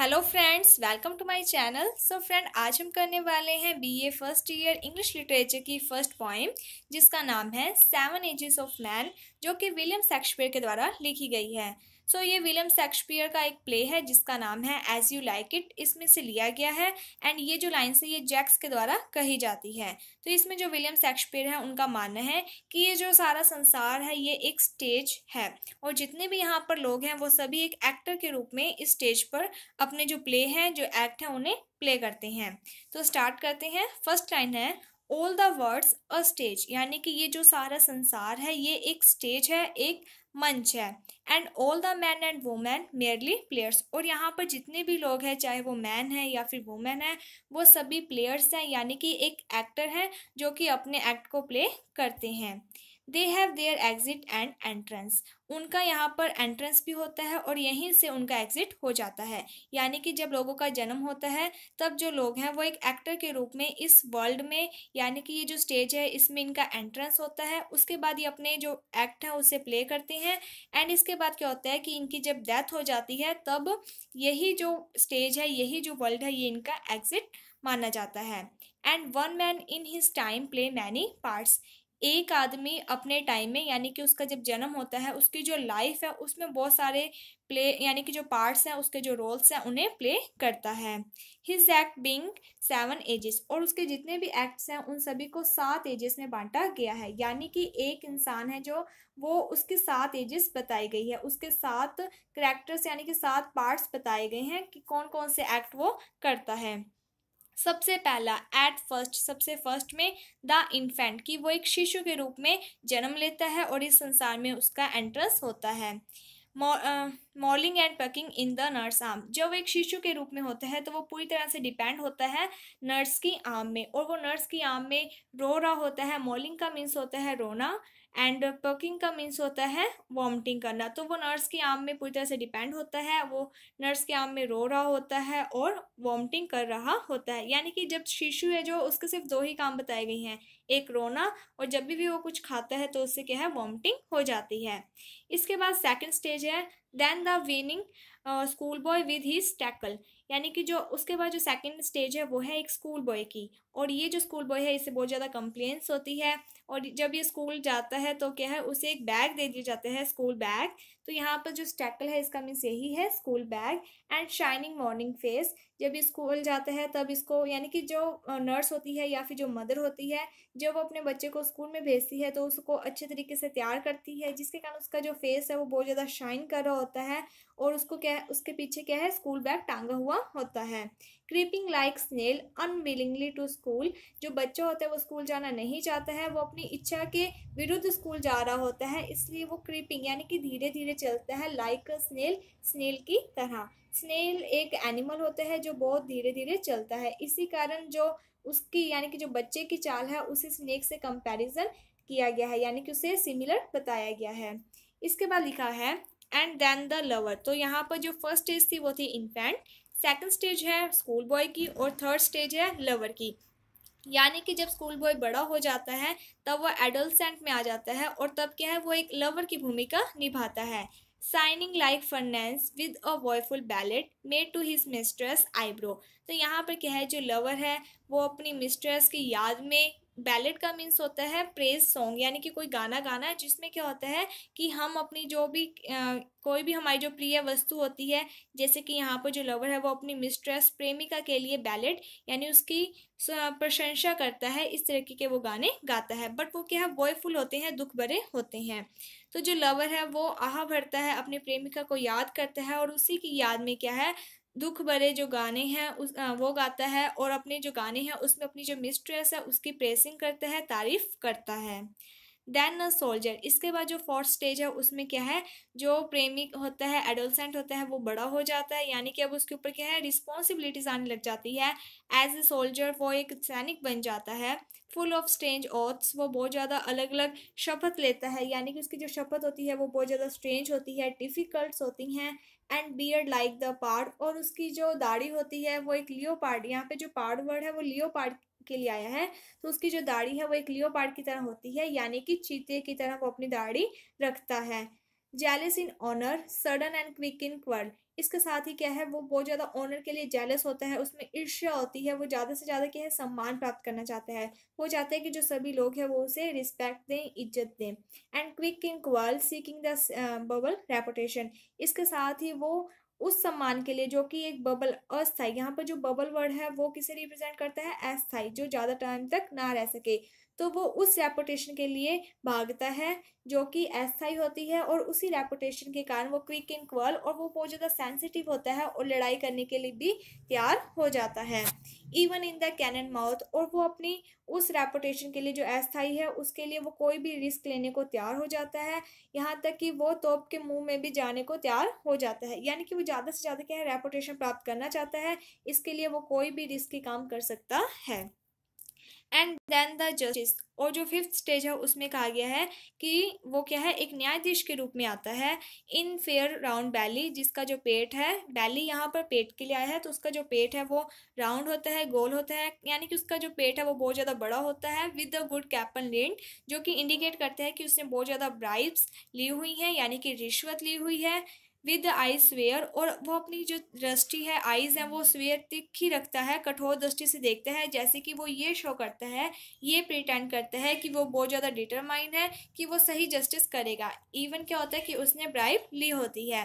hello friends welcome to my channel so friend आज हम करने वाले हैं BA first year English literature की फर्स्ट पॉइंट जिसका नाम है सेवन एजेस ऑफ मैन जो कि विलियम शेक्सपियर के द्वारा लिखी गई है सो so, ये विलियम शेक्सपियर का एक प्ले है जिसका नाम है एज यू लाइक इट इसमें से लिया गया है एंड ये जो लाइन्स है ये जैक्स के द्वारा कही जाती है तो इसमें जो विलियम शेक्सपियर है उनका मानना है कि ये जो सारा संसार है ये एक स्टेज है और जितने भी यहाँ पर लोग हैं वो सभी एक एक्टर के रूप में इस स्टेज पर अपने जो प्ले हैं जो एक्ट हैं उन्हें प्ले करते हैं तो स्टार्ट करते हैं फर्स्ट लाइन है all the words a stage यानी कि ये जो सारा संसार है ये एक स्टेज है एक मंच है and all the man and women merely players और यहाँ पर जितने भी लोग हैं चाहे वो मैन है या फिर वुमेन है वो सभी प्लेयर्स हैं यानी कि एक एक्टर हैं जो कि अपने एक्ट को प्ले करते हैं they have their exit and entrance उनका यहाँ पर एंट्रेंस भी होता है और यहीं से उनका एग्जिट हो जाता है यानी कि जब लोगों का जन्म होता है तब जो लोग हैं वो एक एक्टर के रूप में इस वर्ल्ड में यानी कि ये जो स्टेज है इसमें इनका एंट्रेंस होता है उसके बाद ये अपने जो एक्ट हैं उसे प्ले करते हैं एंड इसके बाद क्या होता है कि इनकी जब डेथ हो जाती है तब यही जो स्टेज है यही जो वर्ल्ड है ये इनका एग्जिट माना जाता है and one man in his time play many parts एक आदमी अपने टाइम में यानी कि उसका जब जन्म होता है उसकी जो लाइफ है उसमें बहुत सारे प्ले यानी कि जो पार्ट्स हैं उसके जो रोल्स हैं उन्हें प्ले करता है his act being seven ages और उसके जितने भी एक्ट्स हैं उन सभी को सात एजेस में बांटा गया है यानी कि एक इंसान है जो वो उसके सात एजेस बताई गई है उसके सात करेक्टर्स यानी कि सात पार्ट्स बताए गए हैं कि कौन कौन से एक्ट वो करता है सबसे पहला एट फर्स्ट सबसे फर्स्ट में द इन्फेंट कि वो एक शिशु के रूप में जन्म लेता है और इस संसार में उसका एंट्रेंस होता है mewling and puking in the nurse arm जब वो एक शिशु के रूप में होता है तो वो पूरी तरह से डिपेंड होता है नर्स की आर्म में और वो नर्स की आर्म में रो रहा होता है मॉर्लिंग का मीन्स होता है रोना एंड पकिंग का मीन्स होता है वॉमिटिंग करना तो वो नर्स के आम में पूरी तरह से डिपेंड होता है वो नर्स के आम में रो रहा होता है और वॉमिटिंग कर रहा होता है यानी कि जब शिशु है जो उसके सिर्फ दो ही काम बताए गए हैं एक रोना और जब भी वो कुछ खाता है तो उससे क्या है वॉमिटिंग हो जाती है इसके बाद सेकेंड स्टेज है then the whining school boy with he tackle यानी कि जो उसके बाद जो सेकेंड स्टेज है वो है एक स्कूल बॉय की और ये जो स्कूल बॉय है इससे बहुत ज़्यादा कंप्लेंट्स होती है और जब ये स्कूल जाता है तो क्या है उसे एक बैग दे दिया जाता है स्कूल बैग तो यहाँ पर जो स्टैकल है इसका मीन्स यही है school bag and shining morning face जब स्कूल जाता है तब इसको यानी कि जो नर्स होती है या फिर जो मदर होती है जब वो अपने बच्चे को स्कूल में भेजती है तो उसको अच्छे तरीके से तैयार करती है जिसके कारण उसका जो फेस है वो बहुत ज़्यादा शाइन कर रहा होता है और उसको क्या है उसके पीछे क्या है स्कूल बैग टांगा हुआ होता है creeping like snail unwillingly to school जो बच्चा होता है वो स्कूल जाना नहीं चाहता है वो अपनी इच्छा के विरुद्ध स्कूल जा रहा होता है इसलिए वो क्रीपिंग यानी कि धीरे धीरे चलता है लाइक स्नेल स्नेल की तरह स्नेल एक एनिमल होता है जो बहुत धीरे धीरे चलता है इसी कारण जो उसकी यानी कि जो बच्चे की चाल है उसे स्नेक से कंपैरिजन किया गया है यानी कि उसे सिमिलर बताया गया है इसके बाद लिखा है एंड देन द लवर तो यहाँ पर जो फर्स्ट स्टेज थी वो थी इन्फेंट सेकेंड स्टेज है स्कूल बॉय की और थर्ड स्टेज है लवर की यानी कि जब स्कूल बॉय बड़ा हो जाता है तब वह सेंट में आ जाता है और तब क्या है वो एक लवर की भूमिका निभाता है sighing like furnace with a woeful ballad made to his mistress eyebrow तो यहाँ पर क्या है जो लवर है वो अपनी मिस्ट्रेस की याद में बैलेट का मीन्स होता है प्रेज सॉन्ग यानी कि कोई गाना गाना है जिसमें क्या होता है कि हम अपनी जो भी आ, कोई भी हमारी जो प्रिय वस्तु होती है जैसे कि यहाँ पर जो लवर है वो अपनी मिस्ट्रेस प्रेमिका के लिए बैलेट यानी उसकी प्रशंसा करता है इस तरीके के वो गाने गाता है बट वो क्या है वॉयफुल होते हैं दुख भरे होते हैं तो जो लवर है वो आह भरता है अपनी प्रेमिका को याद करता है और उसी की याद में क्या है दुख भरे जो गाने हैं उस वो गाता है और अपने जो गाने हैं उसमें अपनी जो मिस्ट्रेस है उसकी प्रेसिंग करता है तारीफ करता है देन अ सोल्जर इसके बाद जो फोर्थ स्टेज है उसमें क्या है जो प्रेमी होता है एडोलसेंट होता है वो बड़ा हो जाता है यानी कि अब उसके ऊपर क्या है रिस्पॉन्सिबिलिटीज आने लग जाती है एज ए सोल्जर वो एक सैनिक बन जाता है फुल ऑफ स्ट्रेंज ऑथ्स वो बहुत ज़्यादा अलग अलग शपथ लेता है यानी कि उसकी जो शपथ होती है वो बहुत ज़्यादा स्ट्रेंज होती है डिफ़िकल्ट होती हैं and beard like the pard और उसकी जो दाढ़ी होती है वो एक लियो पार्ड यहाँ पे जो पार्ड वर्ड है वो लियो पार्ड के लिए आया है तो उसकी जो दाढ़ी है वो एक लियोपार्ड की तरह होती है यानी कि चीते की तरह वो अपनी दाढ़ी रखता है jealous in honour sudden and quick in quarrel इसके साथ ही क्या है वो बहुत ज़्यादा ऑनर के लिए जेलस होता है उसमें ईर्ष्या होती है वो ज़्यादा से ज़्यादा क्या है सम्मान प्राप्त करना चाहता है वो चाहता है कि जो सभी लोग हैं वो उसे रिस्पेक्ट दें इज्जत दें and quick in quarrel seeking the bubble reputation इसके साथ ही वो उस सम्मान के लिए जो कि एक बबल अस्थाई यहाँ पर जो बबल वर्ड है वो किसे रिप्रेजेंट करता है अस्थाई जो ज़्यादा टाइम तक ना रह सके तो वो उस रेपुटेशन के लिए भागता है जो कि अस्थाई होती है और उसी रेपुटेशन के कारण वो क्विक इन क्वल और वो बहुत ज़्यादा सेंसिटिव होता है और लड़ाई करने के लिए भी तैयार हो जाता है even in the cannon mouth और वो अपनी उस रेपुटेशन के लिए जो अस्थाई है उसके लिए वो कोई भी रिस्क लेने को तैयार हो जाता है यहाँ तक कि वो तोप के मुंह में भी जाने को तैयार हो जाता है यानी कि वो ज़्यादा से ज़्यादा क्या है रेपुटेशन प्राप्त करना चाहता है इसके लिए वो कोई भी रिस्क काम कर सकता है एंड देन द जस्टिस और जो फिफ्थ स्टेज है उसमें कहा गया है कि वो क्या है एक न्यायाधीश के रूप में आता है इन फेयर राउंड बैली जिसका जो पेट है बैली यहाँ पर पेट के लिए आया है तो उसका जो पेट है वो राउंड होता है गोल होता है यानी कि उसका जो पेट है वो बहुत ज़्यादा बड़ा होता है विद अ गुड कैपन लिंड जो कि इंडिकेट करते हैं कि उसने बहुत ज़्यादा ब्राइब्स ली हुई हैं यानी कि रिश्वत ली हुई है विद आई स्वेयर और वो अपनी जो दृष्टि है आईज है वो स्वेयर तिखी रखता है कठोर दृष्टि से देखता है जैसे कि वो ये शो करता है ये प्रिटेंड करता है कि वो बहुत ज़्यादा डिटरमाइंड है कि वो सही जस्टिस करेगा इवन क्या होता है कि उसने ब्राइब ली होती है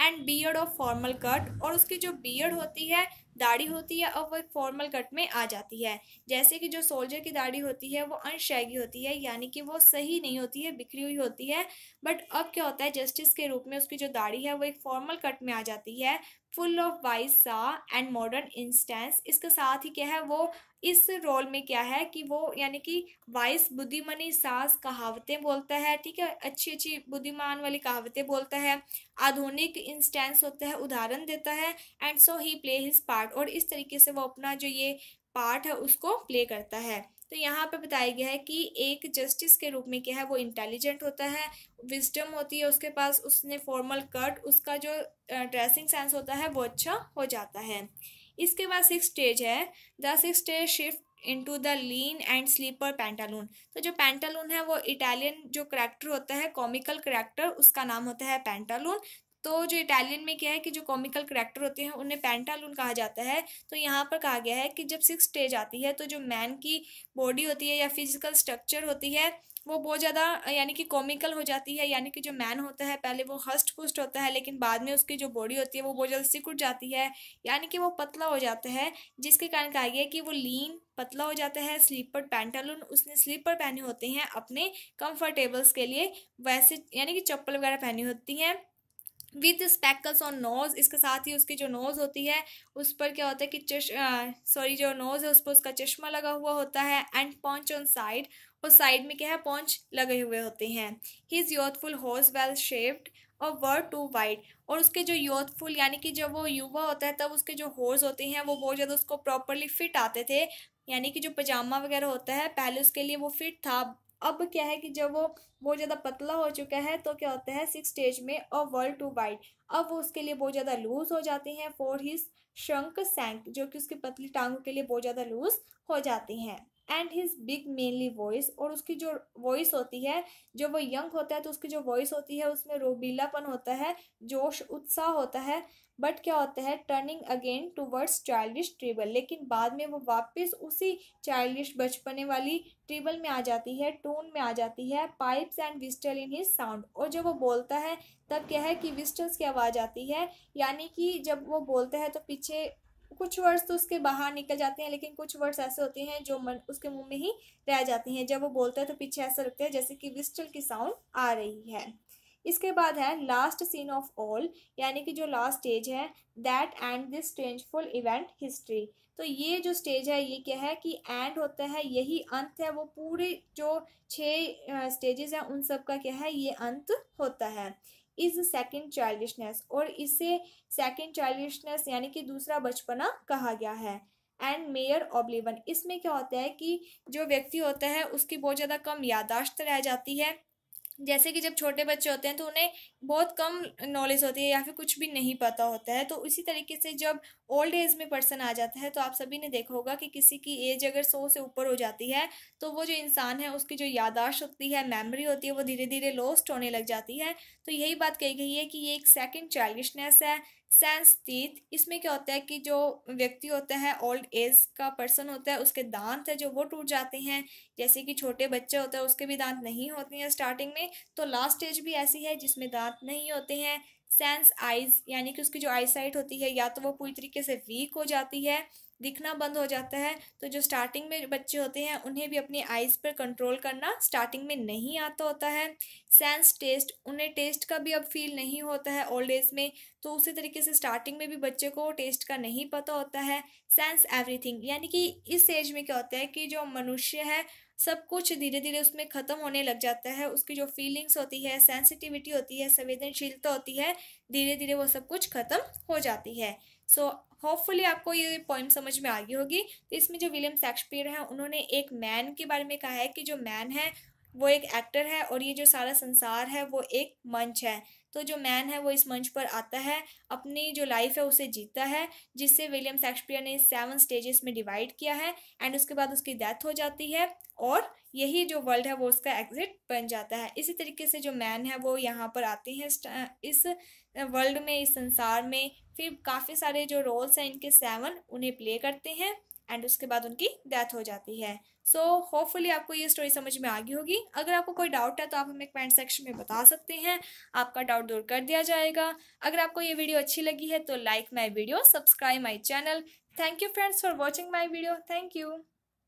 and beard of formal cut और उसकी जो बियड होती है दाढ़ी होती है और वो एक फॉर्मल कट में आ जाती है जैसे कि जो सोल्जर की दाढ़ी होती है वो अनशैगी होती है यानी कि वो सही नहीं होती है बिखरी हुई होती है बट अब क्या होता है जस्टिस के रूप में उसकी जो दाढ़ी है वो एक फॉर्मल कट में आ जाती है full of wise saw and modern instance इसके साथ ही क्या है वो इस रोल में क्या है कि वो यानी कि वाइस बुद्धिमानी सास कहावतें बोलता है ठीक है अच्छी अच्छी बुद्धिमान वाली कहावतें बोलता है आधुनिक इंस्टेंस होता है उदाहरण देता है and so he play his part part और इस तरीके से वो अपना जो ये पार्ट है उसको प्ले करता है तो यहाँ पे बताया गया है कि एक जस्टिस के रूप में क्या है वो इंटेलिजेंट होता है विजडम होती है उसके पास उसने फॉर्मल कट उसका जो ड्रेसिंग सेंस होता है वो अच्छा हो जाता है इसके बाद सिक्स स्टेज है the six stage shift into the lean and slipper pantaloon तो जो पैंटालून है वो इटालियन जो करैक्टर होता है कॉमिकल करैक्टर उसका नाम होता है पैंटालून तो जो इटालियन में क्या है कि जो कॉमिकल करेक्टर होते हैं उन्हें पैंटालून कहा जाता है तो यहाँ पर कहा गया है कि जब सिक्स स्टेज आती है तो जो मैन की बॉडी होती है या फिजिकल स्ट्रक्चर होती है वो बहुत ज़्यादा यानी कि कॉमिकल हो जाती है यानी कि जो मैन होता है पहले वो हस्ट पुस्ट होता है लेकिन बाद में उसकी जो बॉडी होती है वो बहुत जल्दी सिकुट जाती है यानी कि वो पतला हो जाता है जिसके कारण कहा गया कि वो लीन पतला हो जाता है स्लीपर पैंटालून उसने स्लीपर पहने होते हैं अपने कंफर्टेबल्स के लिए वैसे यानी कि चप्पल वगैरह पहनी होती हैं विद स्पैकल्स ऑन नोज़ इसके साथ ही उसकी जो नोज़ होती है उस पर क्या होता है कि चश सॉरी जो नोज़ है उस पर उसका चश्मा लगा हुआ होता है एंड पॉन्च ऑन साइड और साइड में क्या है पॉन्च लगे हुए होते हैं he is youthful hose well shaped और वर टू वाइड और उसके जो यूथफुल यानी कि जब वो युवा होता है तब उसके जो हॉर्स होते हैं वो बहुत ज़्यादा उसको प्रॉपरली फिट आते थे यानी कि जो पजामा वगैरह होता है पहले उसके लिए वो फिट था अब क्या है कि जब वो बहुत ज़्यादा पतला हो चुका है तो क्या होता है सिक्स स्टेज में अ वर्ल्ड टू वाइड अब वो उसके लिए बहुत ज़्यादा लूज हो जाती हैं फोर हिज शंक सैंक जो कि उसकी पतली टांगों के लिए बहुत ज़्यादा लूज हो जाती हैं and his big manly voice और उसकी जो वॉइस होती है जब वो यंग होता है तो उसकी जो वॉइस होती है उसमें रोबीलापन होता है जोश उत्साह होता है बट क्या होता है turning again towards childish treble लेकिन बाद में वो वापस उसी चाइल्डिश बचपने वाली ट्रिबल में आ जाती है टोन में आ जाती है pipes and whistle in his sound और जब वो बोलता है तब क्या है कि विस्टल्स की आवाज़ आती है यानी कि जब वो बोलता है तो पीछे कुछ वर्ड्स तो उसके बाहर निकल जाते हैं लेकिन कुछ वर्ड्स ऐसे होते हैं जो मन उसके मुंह में ही रह जाते हैं जब वो बोलता है तो पीछे ऐसा लगता है जैसे कि विस्टल की साउंड आ रही है इसके बाद है लास्ट सीन ऑफ ऑल यानी कि जो लास्ट स्टेज है that and this strangeful event history तो ये जो स्टेज है ये क्या है कि एंड होता है यही अंत है वो पूरे जो छः स्टेजेस हैं उन सब का क्या है ये अंत होता है इज सेकंड चाइल्डिशनेस और इसे सेकंड चाइल्डिशनेस यानी कि दूसरा बचपना कहा गया है एंड मेयर ऑब्लिवन इसमें क्या होता है कि जो व्यक्ति होता है उसकी बहुत ज़्यादा कम यादाश्त रह जाती है जैसे कि जब छोटे बच्चे होते हैं तो उन्हें बहुत कम नॉलेज होती है या फिर कुछ भी नहीं पता होता है तो इसी तरीके से जब ओल्ड एज में पर्सन आ जाता है तो आप सभी ने देखा होगा कि किसी की एज अगर सौ से ऊपर हो जाती है तो वो जो इंसान है उसकी जो यादाश्त होती है मेमोरी होती है वो धीरे धीरे लॉस्ट होने लग जाती है तो यही बात कही गई है कि ये एक सेकेंड चाइल्डिशनेस है सेंस तीत इसमें क्या होता है कि जो व्यक्ति होता है ओल्ड एज का पर्सन होता है उसके दांत है जो वो टूट जाते हैं जैसे कि छोटे बच्चे होते हैं उसके भी दांत नहीं होते हैं स्टार्टिंग में तो लास्ट स्टेज भी ऐसी है जिसमें दांत नहीं होते हैं सेंस आइज यानी कि उसकी जो आई साइट होती है या तो वो पूरी तरीके से वीक हो जाती है दिखना बंद हो जाता है तो जो स्टार्टिंग में बच्चे होते हैं उन्हें भी अपनी आइज़ पर कंट्रोल करना स्टार्टिंग में नहीं आता होता है सेंस टेस्ट उन्हें टेस्ट का भी अब फील नहीं होता है ओल्ड एज में तो उसी तरीके से स्टार्टिंग में भी बच्चे को टेस्ट का नहीं पता होता है सेंस एवरीथिंग यानी कि इस एज में क्या होता है कि जो मनुष्य है सब कुछ धीरे धीरे उसमें ख़त्म होने लग जाता है उसकी जो फीलिंग्स होती है सेंसिटिविटी होती है संवेदनशीलता होती है धीरे धीरे वो सब कुछ ख़त्म हो जाती है सो so, होपफुली आपको ये पॉइंट समझ में आ गई होगी तो इसमें जो विलियम शेक्सपियर हैं उन्होंने एक मैन के बारे में कहा है कि जो मैन है वो एक एक्टर है और ये जो सारा संसार है वो एक मंच है तो जो मैन है वो इस मंच पर आता है अपनी जो लाइफ है उसे जीतता है जिससे विलियम शेक्सपियर ने सेवन स्टेजेस में डिवाइड किया है एंड उसके बाद उसकी डेथ हो जाती है और यही जो वर्ल्ड है वो उसका एग्जिट बन जाता है इसी तरीके से जो मैन है वो यहाँ पर आते हैं इस वर्ल्ड में इस संसार में फिर काफ़ी सारे जो रोल्स हैं इनके सेवन उन्हें प्ले करते हैं एंड उसके बाद उनकी डेथ हो जाती है सो so, होपफुली आपको ये स्टोरी समझ में आ गई होगी अगर आपको कोई डाउट है तो आप हमें कमेंट सेक्शन में बता सकते हैं आपका डाउट दूर कर दिया जाएगा अगर आपको ये वीडियो अच्छी लगी है तो like my video subscribe my channel thank you friends for watching my video thank you